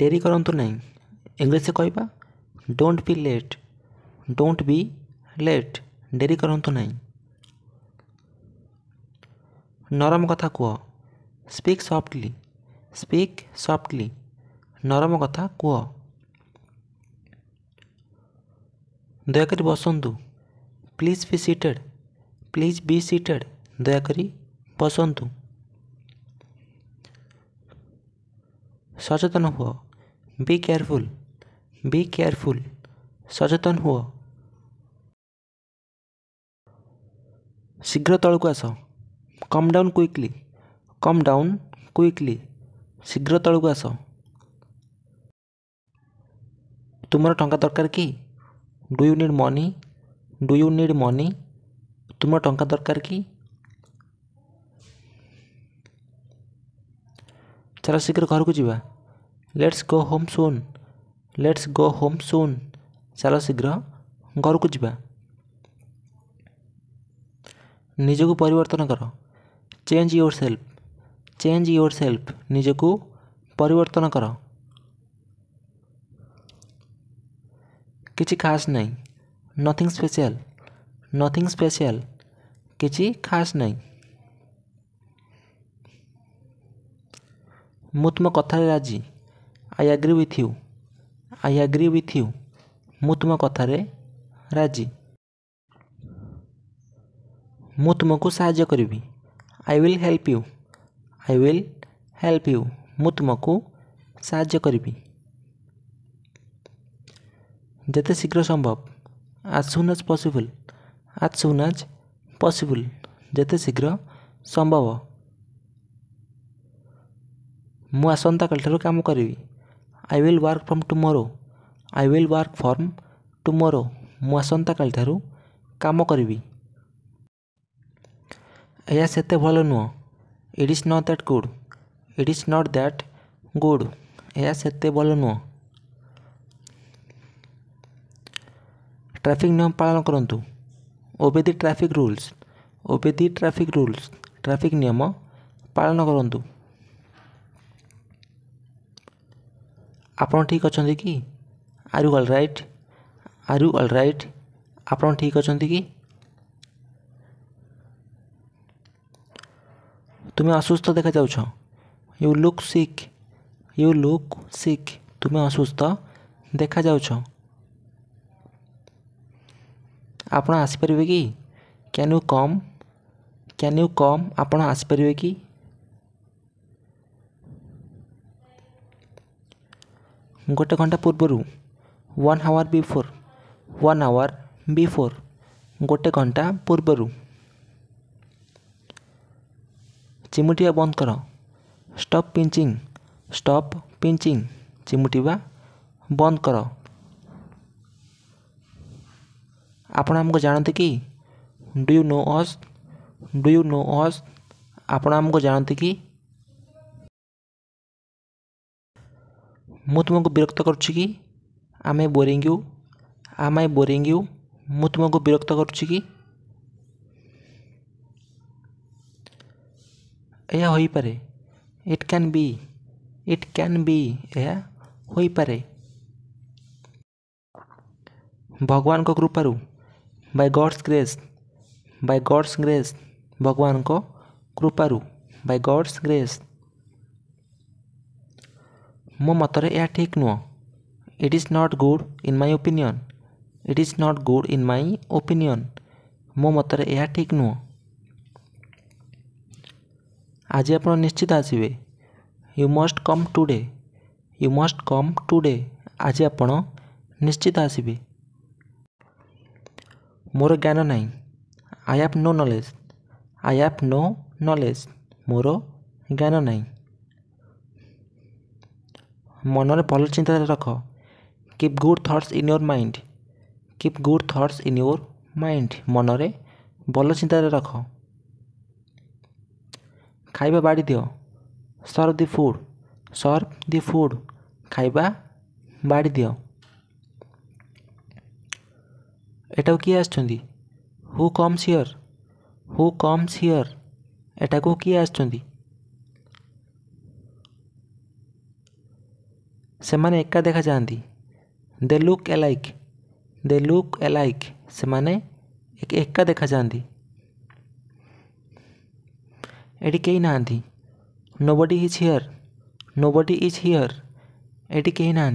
ଡେରି କରନ୍ତୁ ନାହିଁ ଇଂଲିଶରେ କହିବା don't be late don't be late ଡେରି କରନ୍ତୁ ନାହିଁ ନରମ କଥା କୁହ ସ୍ପିକ୍ ସଫ୍ଟଲି ସ୍ପିକ୍ ସଫ୍ଟଲି ନରମ କଥା କୁହ ଦୟାକରି ବସନ୍ତୁ ପ୍ଲିଜ୍ ବି ସିଟେଡ଼୍ ପ୍ଲିଜ୍ ବି ସିଟେଡ଼୍ ଦୟାକରି ବସନ୍ତୁ सचेतन हुआ बी केयरफुल बी केयरफुल ସଚେତନ ହୁଅ ଶୀଘ୍ର ତଳକୁ ଆସ କମ୍ ଡାଉନ୍ କୁଇକ୍ଲି କମ୍ ଡାଉନ୍ କୁଇକ୍ଲି ଶୀଘ୍ର ତଳକୁ ଆସ ତୁମର ଟଙ୍କା ଦରକାର କି do you need money do you need money ତୁମର ଟଙ୍କା ଦରକାର କି ଚାଲ ଶୀଘ୍ର ଘରକୁ ଯିବା let's go home soon let's go home soon चल शीघ्र घर को जी निजक परिवर्तन कर change yourself change yourself निजक परिवर्तन कर किसी खास नहीं नथिंग स्पेशल नथिंग स्पेशल किसी खास नहीं मुतम कथा राजी I agree with you I agree with you ମୁଁ ତୁମ କଥାରେ ରାଜି ମୁଁ ତୁମକୁ ସାହାଯ୍ୟ କରିବି I will help you I will help you ମୁଁ ତୁମକୁ ସାହାଯ୍ୟ କରିବି ଯେତେ ଶୀଘ୍ର ସମ୍ଭବ ଆଜ୍ ସୁନ୍ ଆଜ୍ ପସିବୁଲ୍ ଆଜ୍ ସୁନ୍ ଆଜ୍ ପସିବୁଲ୍ ଯେତେ ଶୀଘ୍ର ସମ୍ଭବ ମୁଁ ଆସନ୍ତାକାଲିଠାରୁ କାମ କରିବି I will work from tomorrow I will work from tomorrow ମୁଁ ଆସନ୍ତାକାଲି ଠାରୁ କାମ କରିବି ଏହା ସେତେ ଭଲ ନୁହଁ it is not that good it is not that good ଏହା ସେତେ ଭଲ ନୁହଁ ଟ୍ରାଫିକ୍ ନିୟମ ପାଳନ କରନ୍ତୁ obey the traffic rules obey the traffic rules traffic ନିୟମ ପାଳନ କରନ୍ତୁ ଆପଣ ଠିକ୍ ଅଛନ୍ତି କି are you all right are you all right ଆପଣ ଠିକ୍ ଅଛନ୍ତି କି ତୁମେ ଅସୁସ୍ଥ ଦେଖାଯାଉଛ you look sick you look sick ତୁମେ ଅସୁସ୍ଥ ଦେଖାଯାଉଛ ଆପଣ ଆସିପାରିବେ କି can you come can you come ଆପଣ ଆସିପାରିବେ କି ଗୋଟେ ଘଣ୍ଟା ପୂର୍ବରୁ one hour before one hour before ଗୋଟେ ଘଣ୍ଟା ପୂର୍ବରୁ ଚିମୁଟିବା ବନ୍ଦ କର ଷ୍ଟପ୍ ପିଞ୍ଚିଂ ଷ୍ଟପ୍ ପିଞ୍ଚିଂ ଚିମୁଟିବା ବନ୍ଦ କର ଆପଣ ଆମକୁ ଜାଣନ୍ତି କି ଡୁ ୟୁ ନୋ ଅସ୍ ଡୁ ୟୁ ନୋ ଅସ୍ ଆପଣ ଆମକୁ ଜାଣନ୍ତି କି मु तुमको विरक्त करुच्ची बोरींग यू आम आई बोरींग यू मु तुमको विरक्त कर पारे इट क्या इट कैन हो पारे भगवान को कृपा by God's grace by God's grace भगवान को कृपा बाय गड्स ग्रेस ମୋ ମତରେ ଏହା ଠିକ୍ ନୁହଁ it is not good in my opinion it is not good in my opinion ମୋ ମତରେ ଏହା ଠିକ୍ ନୁହଁ ଆଜି ଆପଣ ନିଶ୍ଚିତ ଆସିବେ you must come today you must come today ଆଜି ଆପଣ ନିଶ୍ଚିତ ଆସିବେ ମୋର ଜ୍ଞାନ ନାହିଁ I have no knowledge I have no knowledge ମୋର ଜ୍ଞାନ ନାହିଁ ମନରେ ଭଲ ଚିନ୍ତାଧାରା ରଖ keep good thoughts in your mind keep good thoughts in your mind ମନରେ ଭଲ ଚିନ୍ତାଧାରା ରଖ ଖାଇବା ବାଢ଼ି ଦିଅ serve the food serve the food ଖାଇବା ବାଢ଼ି ଦିଅ ଏଟାକୁ କିଏ ଆସିଛନ୍ତି who comes here who comes here ଏଟାକୁ କିଏ ଆସିଛନ୍ତି से माने एका देखा जाती they look alike they look like से माने एका देखा जाती एडी कहीं ना nobody is here nobody is here एडी कहीं ना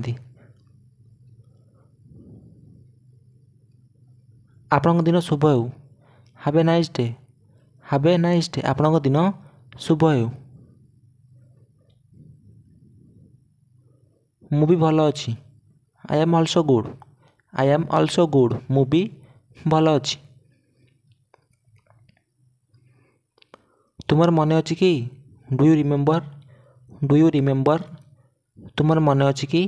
आपण दिन शुभ हो have a nice day have a nice day आपण दिन शुभ हो ମୁଁ ବି ଭଲ ଅଛି I am also good I am also good ମୁଁ ବି ଭଲ ଅଛି ତୁମର ମନେ ଅଛି କି do you remember do you remember ତୁମର ମନେ ଅଛି କି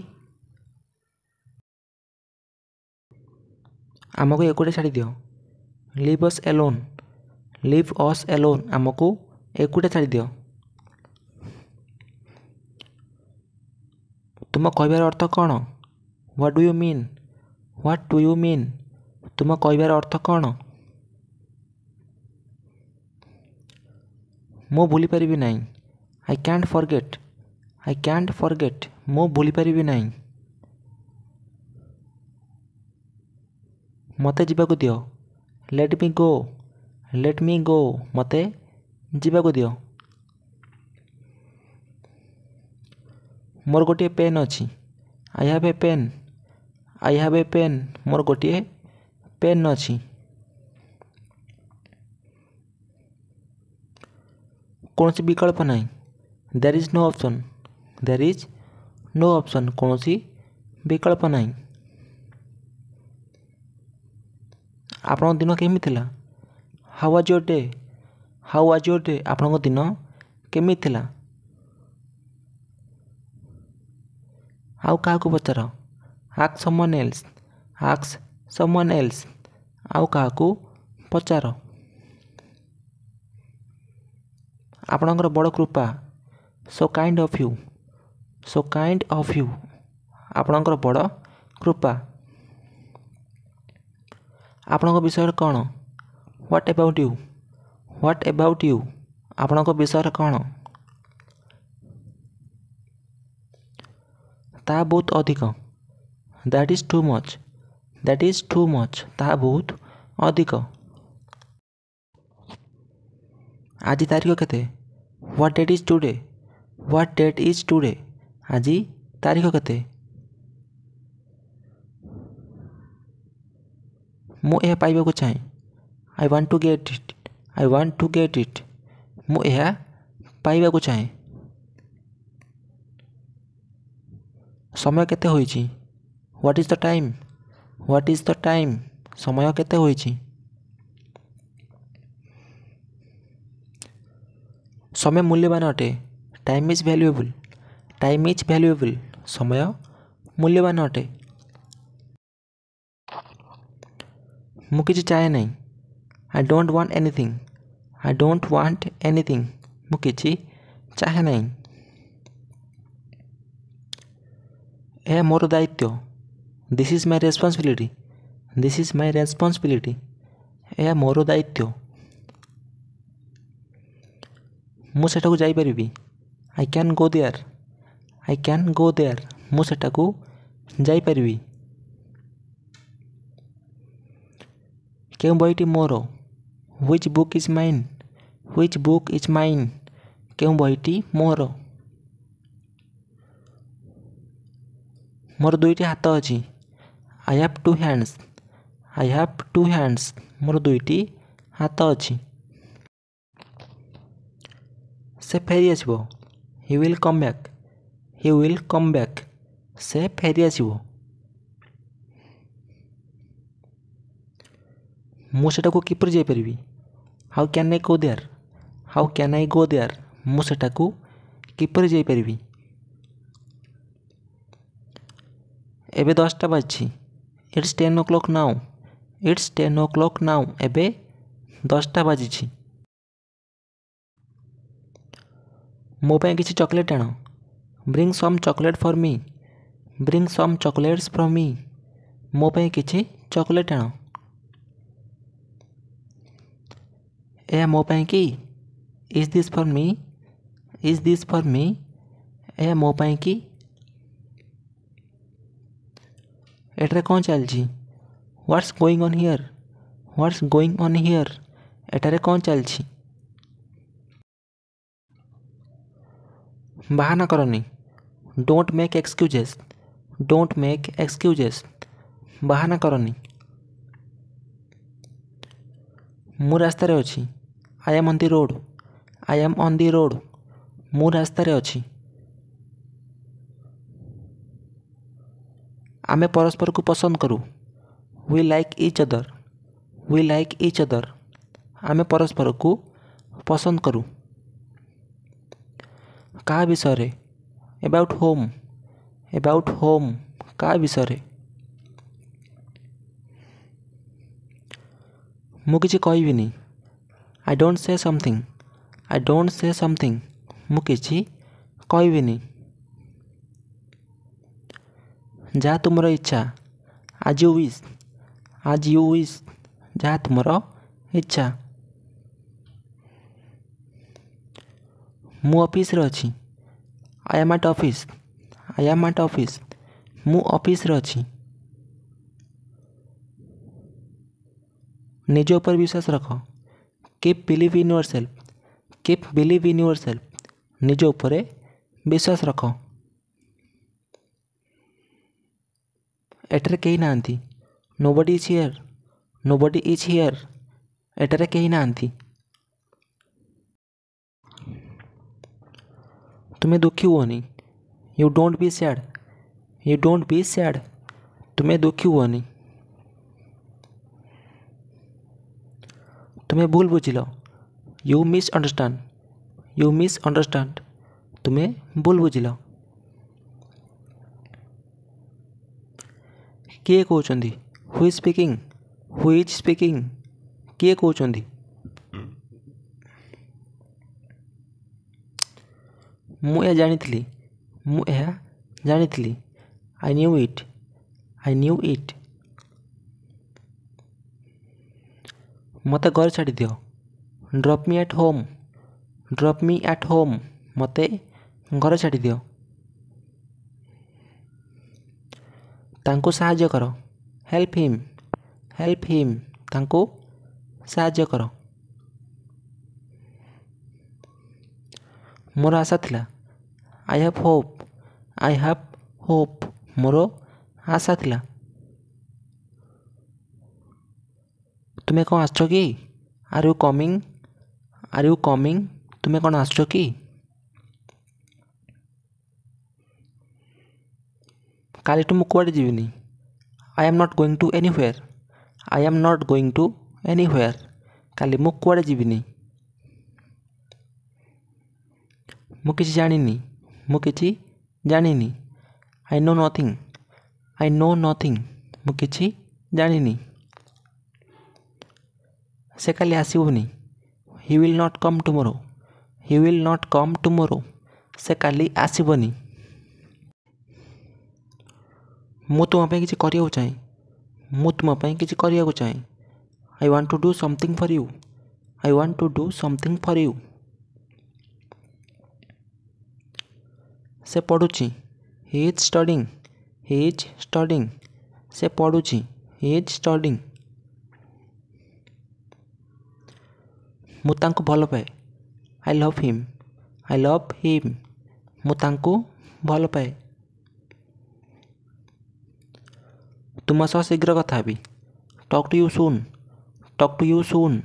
ଆମକୁ ଏକୁଟିଆ ଛାଡ଼ି ଦିଅ ଲିଭ୍ ଅସ୍ ଏଲୋନ୍ ଲିଭ୍ ଅସ୍ ଏଲୋନ୍ ଆମକୁ ଏକୁଟିଆ ଛାଡ଼ି ଦିଅ ତୁମ କହିବାର ଅର୍ଥ କ'ଣ what do you mean what do you mean ତୁମ କହିବାର ଅର୍ଥ କ'ଣ ମୁଁ ଭୁଲିପାରିବି ନାହିଁ I can't forget I can't forget ମୁଁ ଭୁଲିପାରିବି ନାହିଁ ମୋତେ ଯିବାକୁ ଦିଅ ଲେଟ୍ ମି ଗୋ ଲେଟ୍ ମି ଗୋ ମୋତେ ଯିବାକୁ ଦିଅ ମୋର ଗୋଟିଏ ପେନ୍ ଅଛି I have a pen I have a pen ମୋର ଗୋଟିଏ ପେନ୍ ଅଛି କୌଣସି ବିକଳ୍ପ ନାହିଁ there is no option there is no option କୌଣସି ବିକଳ୍ପ ନାହିଁ ଆପଣଙ୍କ ଦିନ କେମିତି ଥିଲା how was your day how was your day ଆପଣଙ୍କ ଦିନ କେମିତି ଥିଲା आउ क्या पचार आक् समन एल्स आक्स समन एल्स आउ क्या पचार आपण बड़ कृपा so kind of you so kind of you आपण बड़ कृपा आपण विषय कौन what about you what about you आपण विषय कौन ता बहुत अधिक that is too much that is too much ता बहुत अधिक आज तारीख केते what date is today what date is today आज तारीख केते मु ए पाइबा को चाहे I want to get it I want to get it मु ए पाइबा को चाहे समय केते what is the time what is the time समय के समय मूल्यवान अटे time is valuable time is valuable समय मूल्यवान अटे मुझे चाहे नै I don't want anything I don't want anything मुझे चाहे ना यह मोर दायित्व this is my responsibility this is my responsibility यह मोर दायित्व मुठाक जापर आई क्या गो देयर आई क्या गो देयर मुठाक जापर क्यों बहटी मोर which book is mine which book is mine क्यों बहटी मोर मोर दुईटी हाथ अच्छी I have two hands I have two hands मोर दुईटी हाथ अच्छी से फेरी आसब will come back he will come back से फेरी आसब मुटा को किपर जापर how can I go there how can I go there मुटा को किपर जापरि ଏବେ ଦଶଟା ବାଜିଛି it's ten o'clock now it's ten o'clock now ଏବେ ଦଶଟା ବାଜିଛି ମୋ ପାଇଁ କିଛି ଚକୋଲେଟ୍ ଆଣ bring some chocolate for me bring some chocolates for me ମୋ ପାଇଁ କିଛି ଚକୋଲେଟ୍ ଆଣ ଏହା ମୋ ପାଇଁ କି is this for me is this for me ଏହା ମୋ ପାଇଁ କି ଏଠାରେ କ'ଣ ଚାଲିଛି what's going on here what's going on here ଏଠାରେ କ'ଣ ଚାଲିଛି ବାହାନା କରନି don't make excuses don't make excuses ବାହାନା କରନି ମୁଁ ରାସ୍ତାରେ ଅଛି I am on the road I am on the road ମୁଁ ରାସ୍ତାରେ ଅଛି ଆମେ ପରସ୍ପରକୁ ପସନ୍ଦ କରୁ we like each other we like each other ଆମେ ପରସ୍ପରକୁ ପସନ୍ଦ କରୁ କାହା ବିଷୟରେ ଏବାଉଟ୍ ହୋମ୍ ଏବାଉଟ୍ ହୋମ୍ କାହା ବିଷୟରେ ମୁଁ କିଛି କହିବିନି I don't say something I don't say something ମୁଁ କିଛି କହିବିନି जहाँ तुम इच्छा as you wish as you wish जहाँ तुम इच्छा मु ऑफिस रे अछि I am at office I am at office मु ऑफिस रे अछि निज ऊपर विश्वास रख keep believe in yourself keep believe in yourself निज ऊपर विश्वास रख एटर कहीं ना nobody is here nobody is here एटारे कहीं ना तुम्हें दुखी हुनी you don't be sad you don't be sad तुम्हें दुखी हुनी तुम्हें भूल बुझ बुझल यू मिसअंडरस्टाण यू मिसअंडरस्टाण तुम्हें भूल बुझल किए कहते हुई स्पीकिंग हुई स्पीकिंग किए कहते मुझे जाणी मुझे थी I knew it I knew it मत घर छाड़ दियो drop me at home drop me at home मत घर छाड़ दियो ତାଙ୍କୁ ସାହାଯ୍ୟ କର ହେଲ୍ପ ହିମ୍ ହେଲ୍ପ ହିମ୍ ତାଙ୍କୁ ସାହାଯ୍ୟ କର ମୋର ଆଶା ଥିଲା I have hope I have hope ମୋର ଆଶା ଥିଲା ତୁମେ କ'ଣ ଆସୁଛ କି are you coming are you coming ତୁମେ କ'ଣ ଆସୁଛ କି କାଲିଠୁ ମୁଁ କୁଆଡ଼େ ଯିବିନି I am not going to anywhere I am not going to anywhere କାଲି ମୁଁ କୁଆଡ଼େ ଯିବିନି ମୁଁ କିଛି ଜାଣିନି ମୁଁ କିଛି ଜାଣିନି I know nothing I know nothing ମୁଁ କିଛି ଜାଣିନି ସେ କାଲି ଆସିବନି he will not come tomorrow he will not come tomorrow ସେ କାଲି ଆସିବନି ମୁଁ ତୁମ ପାଇଁ କିଛି କରିବାକୁ ଚାହେଁ ମୁଁ ତୁମ ପାଇଁ କିଛି କରିବାକୁ ଚାହେଁ I want to do something for you I want to do something for you ସେ ପଢ଼ୁଛି ହି ଇଜ୍ ଷ୍ଟଡ଼ିଂ ହି ଇଜ୍ ଷ୍ଟଡ଼ିଂ ସେ ପଢ଼ୁଛି ହି ଇଜ୍ ଷ୍ଟଡ଼ିଂ ମୁଁ ତାଙ୍କୁ ଭଲ ପାଏ I love him I love him ମୁଁ ତାଙ୍କୁ ଭଲ ପାଏ तुम सह शीघ्र कथी talk to you soon talk to you soon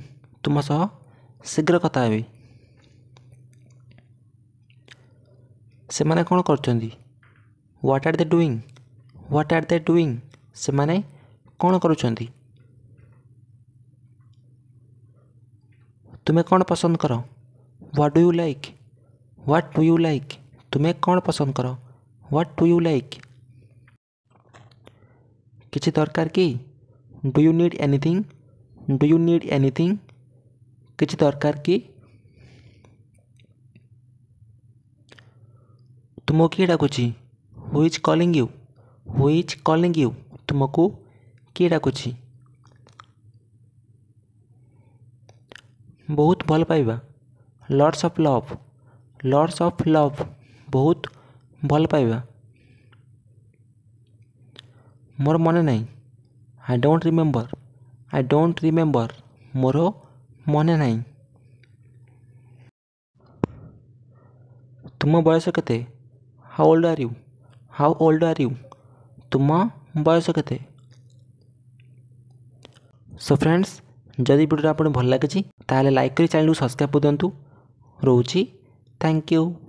तुम सह शीघ्र कथी से मैंने कौन what are they doing what are they doing से मैंने कौन कर तुम्हें कौन पसंद कर what do you like what do you like तुम्हें कौन पसंद कर व्हाट डू यू लाइक किसी दरकार कि do you need anything do you need anything किसी दरकार तो कि तुमको किए डाकुच who's calling you who's calling you तुमको किए डाकु बहुत भल पाइबा lots of love lots of love बहुत भल पाइबा ମୋର ମନେ ନାହିଁ I don't remember I don't remember ମୋର ମନେ ନାହିଁ ତୁମ ବୟସ କେତେ how old are you how old are you ତୁମ ବୟସ କେତେ ସୋ ଫ୍ରେଣ୍ଡସ୍ ଯଦି ଭିଡ଼ିଓଟା ଆପଣଙ୍କୁ ଭଲ ଲାଗିଛି ତାହେଲେ ଲାଇକ୍ କରି ଚ୍ୟାନେଲକୁ ସବସ୍କ୍ରାଇବ୍ କରିଦିଅନ୍ତୁ ରହୁଛି ଥ୍ୟାଙ୍କ ୟୁ